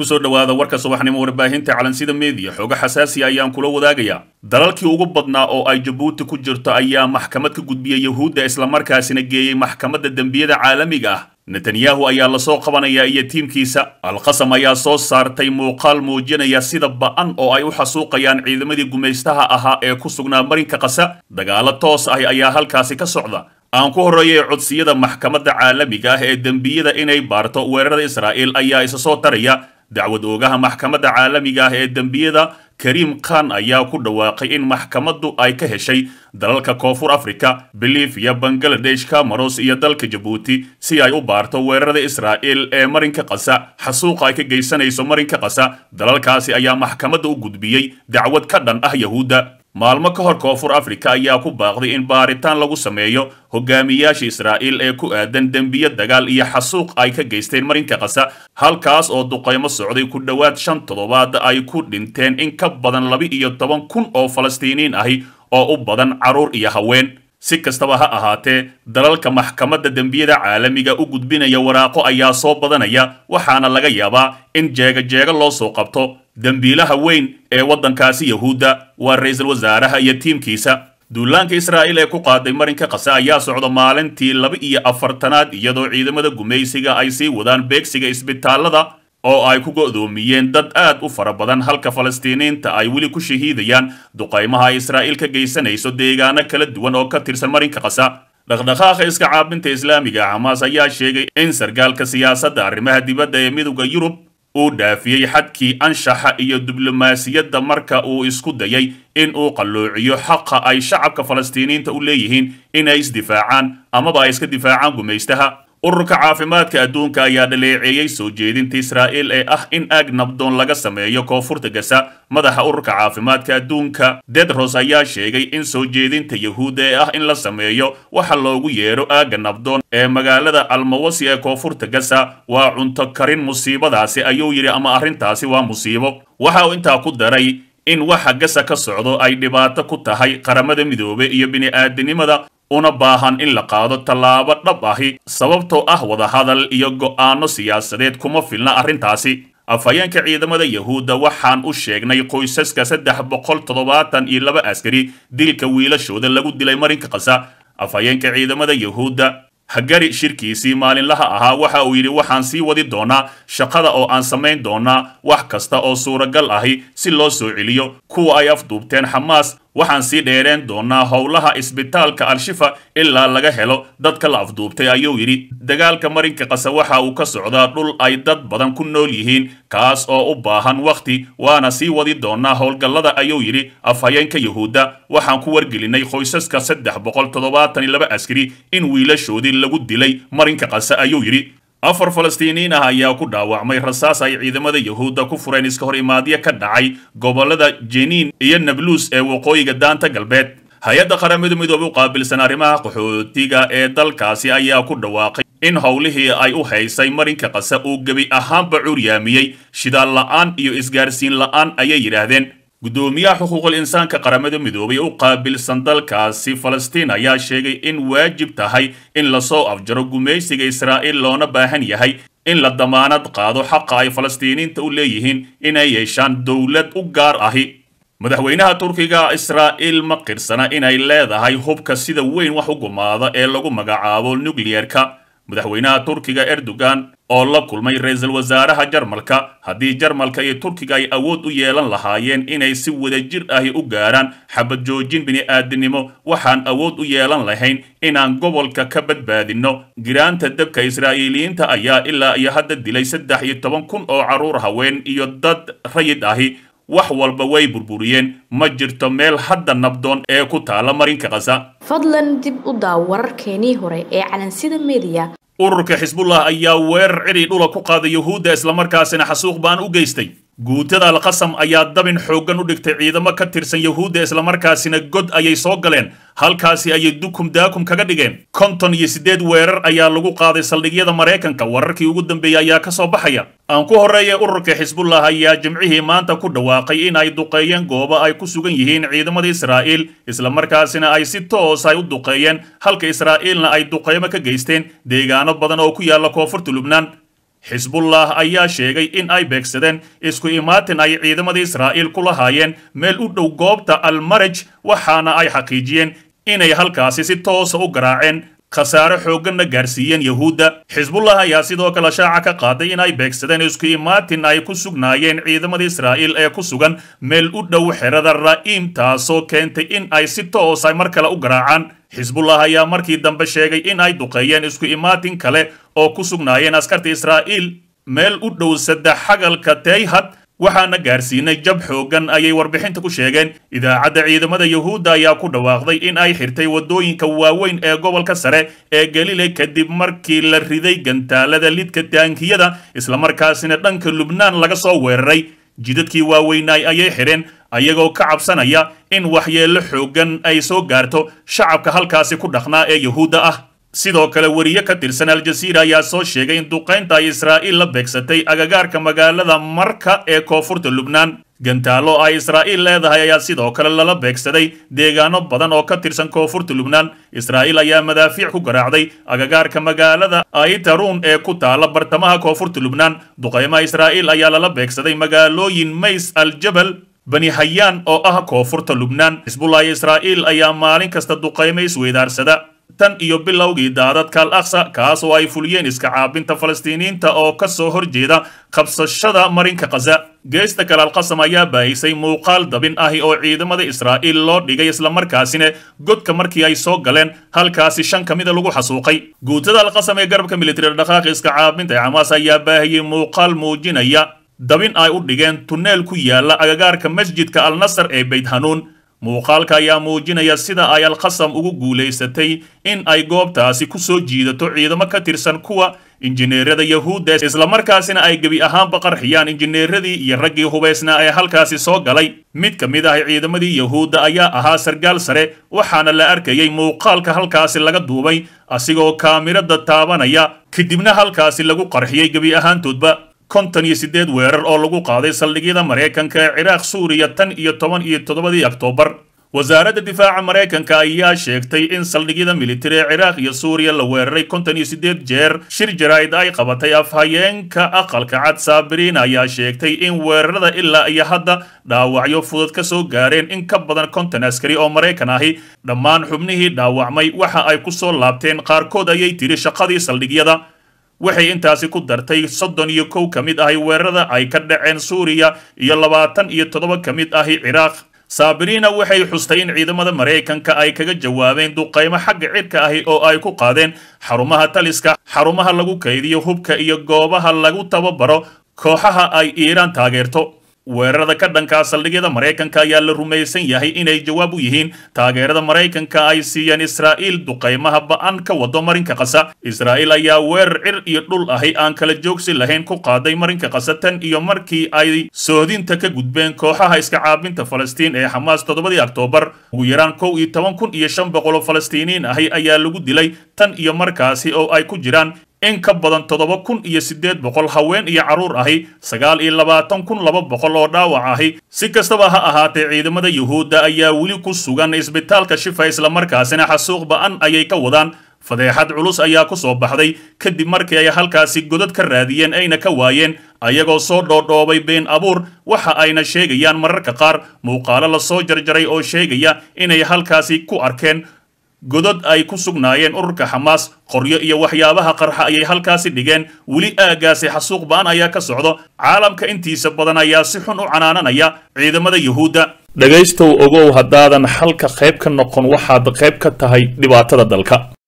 kusoo dhawaada warka subaxnimo warbaahinta calansida meediya xoogo xasaasi ayaan kula wadaagayaa dalalkii ugu badnaa oo ay jabuuti ku jirto ayaa maxkamad ka gudbiyey yahuudda islamarkaasina geeyey maxkamadda dembiyada caalamiga ah netanyahu ayaa lasoo qabanayaa iyo tiimkiisa alqasam ayaa soo saartay muuqaal muujinaya sida ba'an oo ay u xasuuqayaan ciidamadii gumaystaha ahaa ee ku sugnaa marinka kasa dagaalo toos ah ayaa halkaasi ka socda aan ku horreeyay codsiyada maxkamadda caalamiga ah ee dembiyada inay baarto weerarada israa'iil ayaa isa soo taraya dacwad oogaha maxkamadda caalamiga ah ee dembiyada kariim khan ayaa ku dhawaaqay in maxkamaddu ay ka heshay dalalka koonfur afrika belifiya bangaladesh kamaros iyo dalka jabuuti si ay u baarto weerarada israa'il ee marinka qasa xasuuqa ay ka geysanayso marinka qasa dalalkaasi ayaa maxkamadda u gudbiyey dacwad ka dhan ah yahuudda maalmo ka hor koonfur afrika ayaa ku baaqday in baaritaan lagu sameeyo hogaamiyaasha israa'iil ee ku aadan dembiyo dagaal iyo xasuuq ay ka geysteen marinka kasa halkaas oo duqaymo socday ku dhowaad shan toddobaada ay ku dhinteen in ka badan laba iyo toban kun oo falastiiniin ahi oo u badan carruur iyo haween si kastaba ha ahaatee dalalka maxkamadda dembiyada caalamiga u gudbinaya waraaqo ayaa soo badanaya waxaana laga yaabaa in jeega loo soo qabto dembiilaha weyn ee waddankaasi yahuudda waa ra-iisul wasaaraha iyo tiimkiisa duulaanka israa'iil ee ku qaaday marinka khase ayaa socda maalintii laba iyo afartanaad iyadoo ciidamada gumaysiga ay sii wadaan beegsiga isbitaallada oo ay ku go'doomiyeen dad aad u fara badan halka falastiiniinta ay weli ku shahiidayaan duqaymaha ay israa'iil ka geysanayso deegaano kala duwan oo ka tirsan marinka khasa dhaqdhaqaaqa iska caabinta islaamiga xamaas ayaa sheegay in sargaalka siyaasadda arrimaha dibadda ee midowda yurub uu dhaafiyey xadkii anshaxa iyo diblomaasiyadda marka uu isku dayay in uu qalluuciyo xaqa ay shacabka falastiiniinta u leeyihiin inay isdifaacaan amaba ay iska difaacaan gumaystaha ururka caafimaadka adduunka ayaa dhaleeceeyey soo jeedinta israa'iil ee ah in aag nabdoon laga sameeyo koonfurta gaza madaxa ururka caafimaadka adduunka dedros ayaa sheegay in soo jeedinta yahuudda ee ah in la sameeyo waxa loogu yeedho aagga nabdoon ee magaalada almawasi ee koonfurta gaza waa cunto karin musiibadaasi ayuu yidhi ama arrintaasi waa musiibo waxa uu intaa ku daray in waxa gasa ka socdo ay dhibaato ku tahay qaramada midoobe iyo bini'aadinimada una baahan in la qaado tallaabo dhab ahi sababtoo ah wadahadal iyo go'aanno siyaasadeed kuma filna arrintaasi afhayeenka ciidamada yahuudda waxaan u sheegnay qoysaska saddex boqol toddobaatan iyo laba askari dilka wiilashooda lagu dilay marinka khasa afhayeenka ciidamada yahuudda hagari shirkiisii maalinlaha ahaa waxa uu yidhi waxaan sii wadi doonaa shaqada oo aan samayn doonaa wax kasta oo suuragal ahi si loo soo celiyo kuwa ay afduubteen xamaas waxaan sii dheereen doonaa howlaha isbitaalka al-shifa ilaa laga helo dadka la afduubtay ayuu yidhi dagaalka marinka qase waxa uu ka socdaa dhul ay dad badan ku nool yihiin kaas oo u baahan wakhti waana sii wadi doonaa howlgallada ayuu yidhi afhayeenka yuhuudda waxaan ku wargelinay qoysaska saddex boqol toddobaatan iyo laba askari in wiilashoodii lagu dilay marinka qase ayuu yidhi afar falastiiniin ah ayaa ku dhaawacmay rasaas ay ciidamada yuhuudda ku fureen iska hor imaadyo ka dhacay gobollada jeniin iyo nabluus ee waqooyiga daanta galbeed hay-adda qaramada midoobe u qaabilsan arrimaha qaxootiga ee dalkaasi ayaa ku dhawaaqay in howlihii ay u haysay marinka qasa uu gebi ahaanba curyaamiyey shidaal la'aan iyo isgaarsiin la'aan ayay yidhaahdeen guddoomiyaha xuquuqul insaanka qaramada midoobay u qaabilsan dalkaasi falastiin ayaa sheegay in waajib tahay in lasoo afjaro gumaysiga israa'iil loona baahan yahay in la damaanad qaado xaqa ay falastiiniinta u leeyihiin inay yeeshaan dowlad u gaar ahi madaxweynaha turkiga israa'iil ma qirsana inay leedahay hubka sida weyn wax u gumaada ee lagu magacaabo nukliyerka madaxweynaha turkiga erdogan oo la kulmay ra-iisul wasaaraha jarmalka haddii jarmalka iyo turkiga ay awood u yeelan lahaayeen inay si wada jir ahi u gaaraan xabad joojin bini'aadinimo waxaan awood u yeelan lahayn inaan gobolka ka badbaadinno giraanta dabka israa'iiliyiinta ayaa ilaa iyo hadda dilay saddex iyo toban kun oo carruur haween iyo dad rayid ahi wax walba way burburiyeen ma jirto meel hadda nabdoon ee ku taala marinka khaza fadlan dib u daaw wararkeenii hore ee calansida mediya ururka xisbullah ayaa weerar cidhi dhula ku qaaday yuhuudda islamarkaasina xasuuq baan u geystay guutada alqasam ayaa dabin xooggan u dhigtay ciidamo ka tirsan yuhuudda islamarkaasina god ayay soo galeen halkaasi ayay dukum daakum kaga dhigeen konton iyo siddeed weerar ayaa lagu qaaday saldhigyada maraykanka wararkii ugu dambeeyey ayaa ka soo baxaya aan ku horreeye ururka xisbullah ayaa jimcihii maanta ku dhawaaqay in ay duqeeyeen goobo ay ku sugan yihiin ciidamada israa'iil isla markaasina ay si toos ay u duqeeyeen halka israa'iilna ay duqeymo ka geysteen deegaano badan oo ku yaalla koonfurta lubnaan xisbullah ayaa sheegay in ay beegsadeen isku imaatin ay ciidamada israa'iil ku lahaayeen meel u dhow goobta almaraj waxaana ay xaqiijiyeen inay halkaasi si toosa ah u garaaceen khasaare xoogganna gaarsiiyeen yahuudda xisbullah ayaa sidoo kale shaaca ka qaaday in ay beegsadeen isku imaatin ay ku sugnaayeen ciidamada israa'iil ee ku sugan meel u dhow xerada ra'iim taasoo keentay in ay si toosa mar kale u garaacaan xisbullah ayaa markii dambe sheegay in ay duqeeyeen isku imaatin kale oo ku sugnaayeen askarta israa'iil meel u dhow saddex xagalka teyhad waxaana gaarsiinay jab xooggan ayay warbixinta ku sheegeen idaacadda ciidamada yuhuudda ayaa ku dhawaaqday in ay xirtay waddooyinka waaweyn ee gobolka sare ee galile kadib markii la riday gantaalada lidka taankiyada islamarkaasina dhanka lubnaan laga soo weeraray jidadkii waaweynaay ayay xidheen ayagoo ka cabsanaya in waxyeello xooggan ay soo gaarto shacabka halkaasi ku dhaqnaa ee yuhuudda ah sidoo kale wariye ka tirsan al ayaa soo sheegay in duqaynta ay israa'iil la beegsatay agagaarka magaalada marka ee koonfurta lubnaan gantaallo ay israa'iil leedahay ayaa sidoo kale lala beegsaday deegaano badan oo ka tirsan koonfurta lubnaan israa'iil ayaa madaafiic ku garaacday agagaarka magaalada aitaruun ee ku taala bartamaha koonfurta lubnaan duqaymaha israa'iil ayaa lala beegsaday magaalooyin mays al jabal bani hayaan oo ah koonfurta lubnaan xisbullaahi iyo israa'iil ayaa maalin kasta duqaymay isweydaarsada tan iyo bilowgii daadadka al aksa kaasoo ay fuliyeen iska caabinta falastiiniyiinta oo ka soo hor qabsashada marinka khaza geesta kale alqasam ayaa baahisay muuqaal dabin ahi oo ciidamada israa'iil loo dhigay islamarkaasina godka markii ay soo galeen halkaasi shan ka mida lagu xasuuqay guutada alqasam ee garabka militari dhaqaaqi iska caabinta ee xamaas ayaa baahiyey muuqaal muujinaya dabin ay u dhigeen tunneel ku yaalla agagaarka masjidka alnasar ee beyt hanuun muuqaalka ayaa muujinaya sida ay alkhasam ugu guulaysatay in ay goobtaasi ku soo jiidato ciidamo ka tirsan kuwa injineerada yahuudda islamarkaasina ay gebi ahaanba qarxiyaan injineeradii iyo raggii hubaysnaa ee halkaasi soo galay mid ka mid ah ciidamadii yahuudda ayaa ahaa sargaal sare waxaana la arkayay muuqaalka halkaasi laga duubay asigoo kaamiradda taabanaya kadibna halkaasi lagu qarxiyay gebi ahaantoodba kontan iyo siddeed weerar oo lagu qaaday saldhigyada maraykanka ee ciraaq suuriya tan iyo toban iyo toddobadii oktoobar wasaaradda difaaca maraykanka ayaa sheegtay in saldhigyada militari ee ciraaq iyo suuriya la weeraray kontan iyo siddeed jeer shir jaraa'id ay qabatay afhayeenka aqalka cad saabiriin ayaa sheegtay in weerarada ilaa iyo hadda dhaawacyo fudud ka soo gaareen in ka badan konton askari oo maraykan ahi dhammaan xubnihii dhaawacmay waxa ay ku soo laabteen qaarkood ayay tiri shaqadii saldhigyada waxay intaasi ku dartay soddon iyo kow ka mid ahi weerarada ay ka dhaceen suuriya iyo labaatan iyo toddoba ka mid ahi ciraaq saabiriina waxay xustay in ciidamada maraykanka ay kaga jawaabeen duqaymo xagga cirka ahi oo ay ku qaadeen xarumaha taliska xarumaha lagu kaydiyo hubka iyo goobaha lagu tababaro kooxaha ay iiraan taageerto weerarada ka dhankaa saldhigyada maraykanka ayaa la rumaysan yahay inay jawaab u yihiin taageerada maraykanka ay siiyeen israa'iil duqaymaha ba'an ka waddo marinka qasa israa'iil ayaa weerar cir iyo dhul ahi aan kala joogsi lahayn ku qaaday marinka qasa tan iyo markii ay soodinta ka gudbeen kooxaha iska caabinta falastiin ee xamaas toddobadii oktoobar ugu yaraan kow iyo toban kun iyo shan boqoloo falastiiniin ahi ayaa lagu dilay tan iyo markaasi oo ay ku jiraan in ka badan toddoba kun iyo siddeed boqol haween iyo carruur ahi sagaal iyo labaatan kun laba boqol oo dhaawac ahi si kastaba ha ahaatee ciidamada yuhuudda ayaa weli ku sugan isbitaalka shifa islamarkaasina xasuuq ba'an ayay ka wadaan fadeexad culus ayaa ku soo baxday kadib markii ay halkaasi godad ka raadiyeen ayna ka waayeen ayagoo soo dhoodhoobay been abuur waxa ayna sheegayaan mararka qaar muuqaalo la soo jarjaray oo sheegaya inay halkaasi ku arkeen godod ay ku sugnaayeen ururka xamaas qoryo iyo waxyaabaha qarxa ayay halkaasi dhigeen weli aaggaasi xasuuq ba'an ayaa ka socdo caalamka intiisa badan ayaa si xun u canaananaya ciidamada yuhuudda dhegaystow ogow haddaadan xalka qayb ka noqon waxaad qayb ka tahay dhibaatada dalka